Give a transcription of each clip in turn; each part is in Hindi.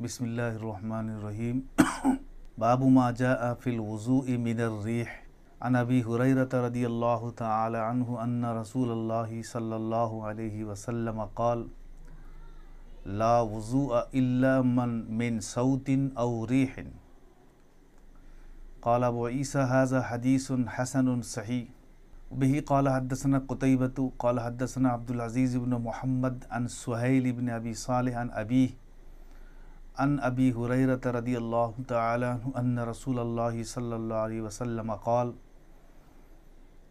بسم الله الرحمن الرحيم باب ما جاء في الوضوء من الريح عن أبي هريرة رضي الله تعالى عنه أن رسول الله صلى الله عليه وسلم قال لا وضوء إلا من من صوت أو ريح قال أبو عيسى هذا حديث حسن صحيح به قال حدثنا قتيبة قال حدثنا عبد العزيز بن محمد عن سهيل بن أبي صالح عن أبيه عن أبي هريرة رضي الله تعالى عنه أن رسول الله صلى الله عليه وسلم قال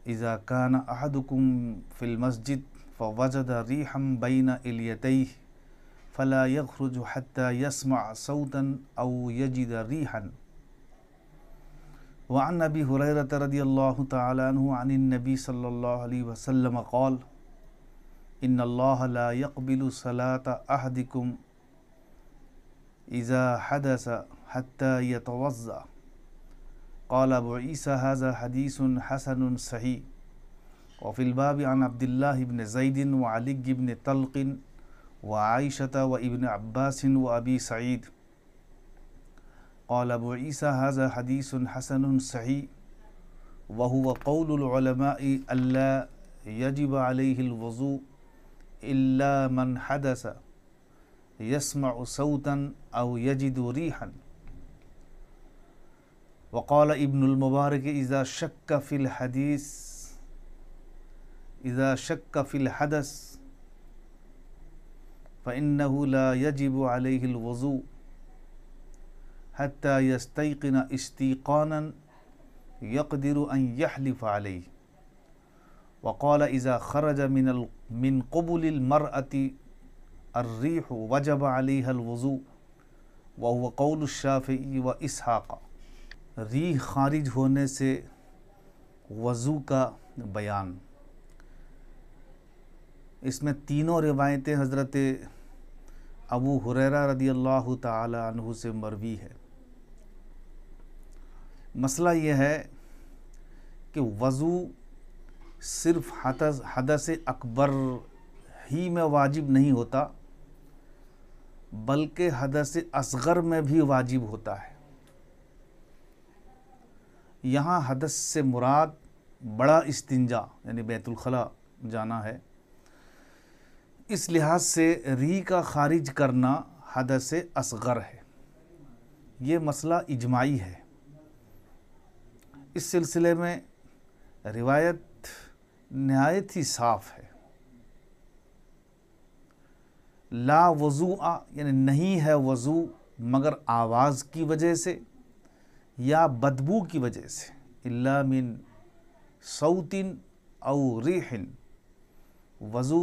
إذا كان أحدكم في المسجد فوجد ريحا بين إليتيه فلا يخرج حتى يسمع صوتا أو يجد ريحا وعن أبي هريرة رضي الله تعالى عنه عن النبي صلى الله عليه وسلم قال إن الله لا يقبل صلاة أحدكم إذا حدث حتى يتوضأ قال أبو عيسى هذا حديث حسن صحيح وفي الباب عن عبد الله بن زيد وعلي بن طلق وعائشة وابن عباس وأبي سعيد قال أبو عيسى هذا حديث حسن صحيح وهو قول العلماء ألا يجب عليه الوضوء إلا من حدث يسمع صوتا أو يجد ريحا وقال ابن المبارك إذا شك في الحديث إذا شك في الحدث فإنه لا يجب عليه الوضوء حتى يستيقن استيقانا يقدر أن يحلف عليه وقال إذا خرج من من قبل المرأة अर्रीह वजब अली व व कौल शाफ़ी व इसहाक़ा री खारिज होने से वज़ू का बयान इसमें तीनों रिवायतें हज़रत अबू हुररा रदी अल्लाह तहु से मरवी है मसला यह है कि वज़ू सिर्फ़ हदस हदस अकबर ही में वाजिब नहीं होता बल्कि हदस असगर में भी वाजिब होता है यहाँ हदस से मुराद बड़ा इस्तिंजा यानी बैतुलखला जाना है इस लिहाज से री का खारिज करना हदस असगर है ये मसला इजमाई है इस सिलसिले में रिवायत नहायत ही साफ़ है ला वज़ू आ यानी नहीं है वज़ू मगर आवाज़ की वजह से या बदबू की वजह से इल्ला मिन सऊतिन और रिहन वज़ू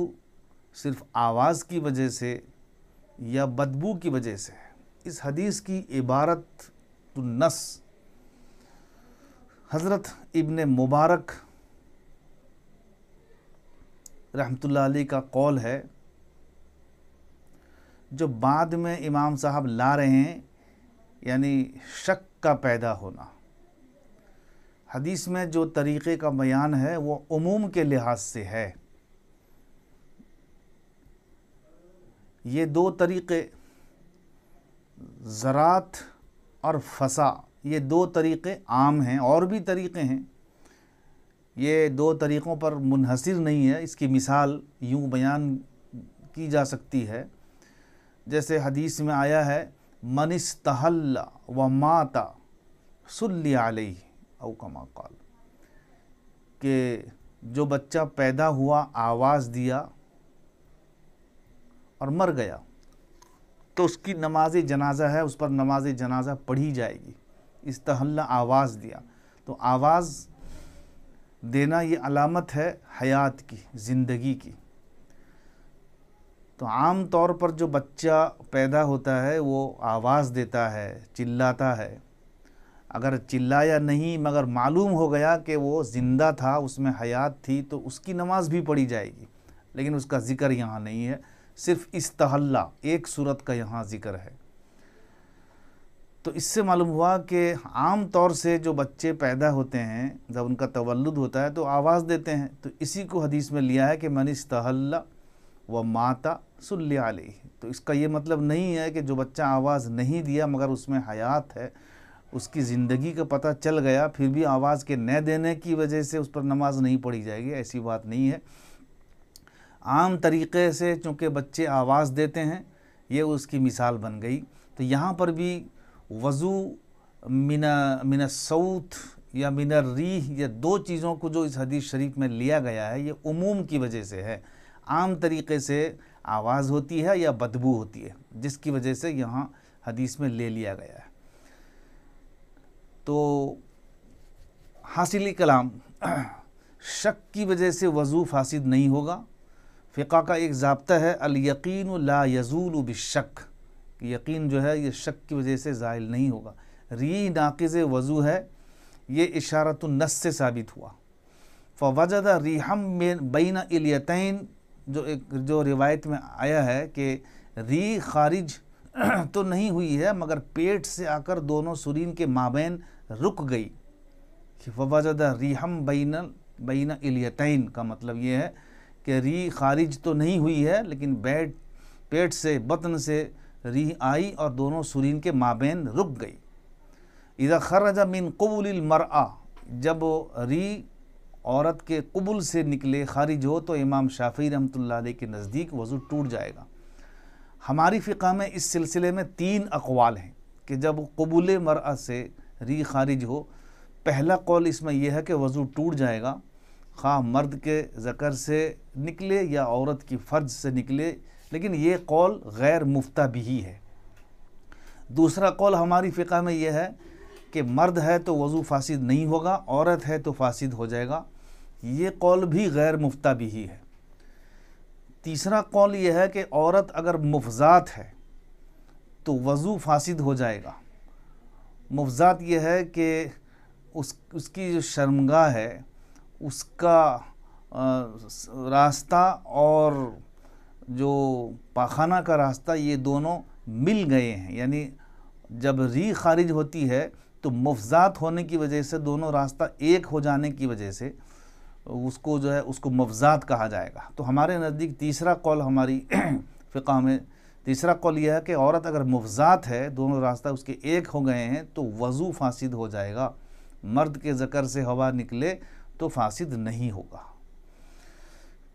सिर्फ आवाज़ की वजह से या बदबू की वजह से इस हदीस की इबारत तो नस हज़रत इबन मुबारक रहमतुल्लाह अलैह का कौल है जो बाद में इमाम साहब ला रहे हैं यानी शक का पैदा होना हदीस में जो तरीक़े का बयान है वो उमूम के लिहाज से है ये दो तरीक़े ज़रात और फसा ये दो तरीक़े आम हैं और भी तरीक़े हैं ये दो तरीक़ों पर मुनहसर नहीं है इसकी मिसाल यूँ बयान की जा सकती है जैसे हदीस में आया है मनिस तहल्ला व माता सुल्ली आलही के जो बच्चा पैदा हुआ आवाज़ दिया और मर गया तो उसकी नमाज जनाजा है उस पर नमाज जनाजा पढ़ी जाएगी इस तहल्ला आवाज़ दिया तो आवाज़ देना ये अलामत है हयात की ज़िंदगी की तो आम तौर पर जो बच्चा पैदा होता है वो आवाज़ देता है चिल्लाता है अगर चिल्लाया नहीं मगर मालूम हो गया कि वो ज़िंदा था उसमें हयात थी तो उसकी नमाज़ भी पढ़ी जाएगी लेकिन उसका ज़िक्र यहाँ नहीं है सिर्फ तहल्ला एक सूरत का यहाँ ज़िक्र है तो इससे मालूम हुआ कि आम तौर से जो बच्चे पैदा होते हैं जब उनका तवल्लुद होता है तो आवाज़ देते हैं तो इसी को हदीस में लिया है कि इस तहल्ला व माता सुल्या तो इसका ये मतलब नहीं है कि जो बच्चा आवाज़ नहीं दिया मगर उसमें हयात है उसकी ज़िंदगी का पता चल गया फिर भी आवाज़ के न देने की वजह से उस पर नमाज़ नहीं पढ़ी जाएगी ऐसी बात नहीं है आम तरीक़े से चूँकि बच्चे आवाज़ देते हैं ये उसकी मिसाल बन गई तो यहाँ पर भी वज़ू मिना मिना सऊत या मिना रीह ये दो चीज़ों को जो इस हदीस शरीफ में लिया गया है ये उमूम की वजह से है आम तरीके से आवाज़ होती है या बदबू होती है जिसकी वजह से यहाँ हदीस में ले लिया गया है तो हासिल कलाम शक की वजह से वज़ू फासिद नहीं होगा फ़िका का एक जबता है अलयकीन ला यजूल बिशक यकीन जो है ये शक की वजह से ज़ायल नहीं होगा री नाक़ वज़ू है ये इशारत नस से साबित हुआ फ़वजद रिहम बैन इलियतैन जो एक जो रिवायत में आया है कि री खारिज तो नहीं हुई है मगर पेट से आकर दोनों सुरीन के माबेन रुक गई वजदा रिहम बैन बैन इलियतैन का मतलब ये है कि री खारिज तो नहीं हुई है लेकिन बैट पेट से बतन से री आई और दोनों सुरीन के माबेन रुक गई इधर खर्रजा मिन कबूल मरआ जब री औरत के कबुल से निकले खारिज हो तो इमाम शाफी रहमत के नज़दीक वज़ू टूट जाएगा हमारी फ़िका में इस सिलसिले में तीन अकवाल हैं कि जब कबूल मरअ से री खारिज हो पहला कौल इसमें यह है कि वज़ू टूट जाएगा खा मर्द के ज़कर से निकले या औरत की फ़र्ज से निकले लेकिन ये कौल गैर मुफ्ता भी है दूसरा कौल हमारी फ़िका में यह है कि मर्द है तो वज़ू फासिद नहीं होगा औरत है तो फासिद हो जाएगा ये कौल भी गैर मुफ्ता भी ही है तीसरा कौल ये है कि औरत अगर मुफजात है तो वज़ू फासिद हो जाएगा मुफजात ये है कि उस उसकी जो शर्मगा है उसका रास्ता और जो पाखाना का रास्ता ये दोनों मिल गए हैं यानी जब री खारिज होती है तो मुफजात होने की वजह से दोनों रास्ता एक हो जाने की वजह से उसको जो है उसको मफजात कहा जाएगा तो हमारे नज़दीक तीसरा कौल हमारी फ़िका में तीसरा कौल यह है कि औरत अगर मुफजात है दोनों रास्ता उसके एक हो गए हैं तो वज़ू फासिद हो जाएगा मर्द के ज़कर से हवा निकले तो फासिद नहीं होगा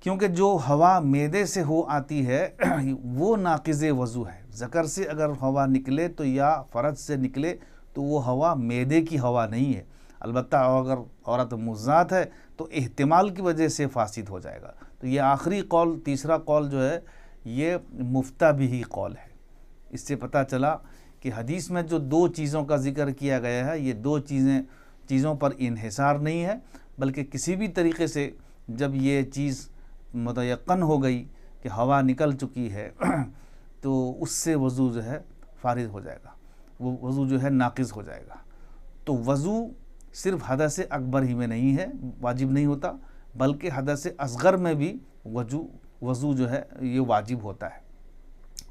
क्योंकि जो हवा मेदे से हो आती है वो नाकज़ वज़ू है ज़कर से अगर हवा निकले तो या फ़र्ज से निकले तो वो हवा मेदे की हवा नहीं है अलबत् अगर औरत मुजात है तो अहतमाल की वजह से फासद हो जाएगा तो ये आखिरी कॉल तीसरा कॉल जो है ये मुफ्ता भी ही कॉल है इससे पता चला कि हदीस में जो दो चीज़ों का जिक्र किया गया है ये दो चीज़ें चीज़ों पर इहिसार नहीं है बल्कि किसी भी तरीके से जब ये चीज़ मतयन हो गई कि हवा निकल चुकी है तो उससे वज़ू जो है फारिज हो जाएगा वो वज़ू जो है नाक़ हो जाएगा तो वज़ू सिर्फ हद से अकबर ही में नहीं है वाजिब नहीं होता बल्कि हद से असगर में भी वजू वज़ू जो है ये वाजिब होता है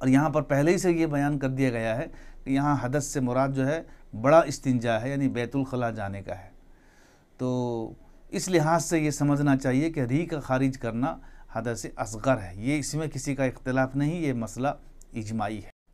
और यहाँ पर पहले ही से ये बयान कर दिया गया है कि यहाँ हदस से मुराद जो है बड़ा इस्तिंजा है यानी बैतुलखला जाने का है तो इस लिहाज से ये समझना चाहिए कि री का खारिज करना हदस असगर है ये इसमें किसी का इख्तलाफ नहीं ये मसला इजमाई है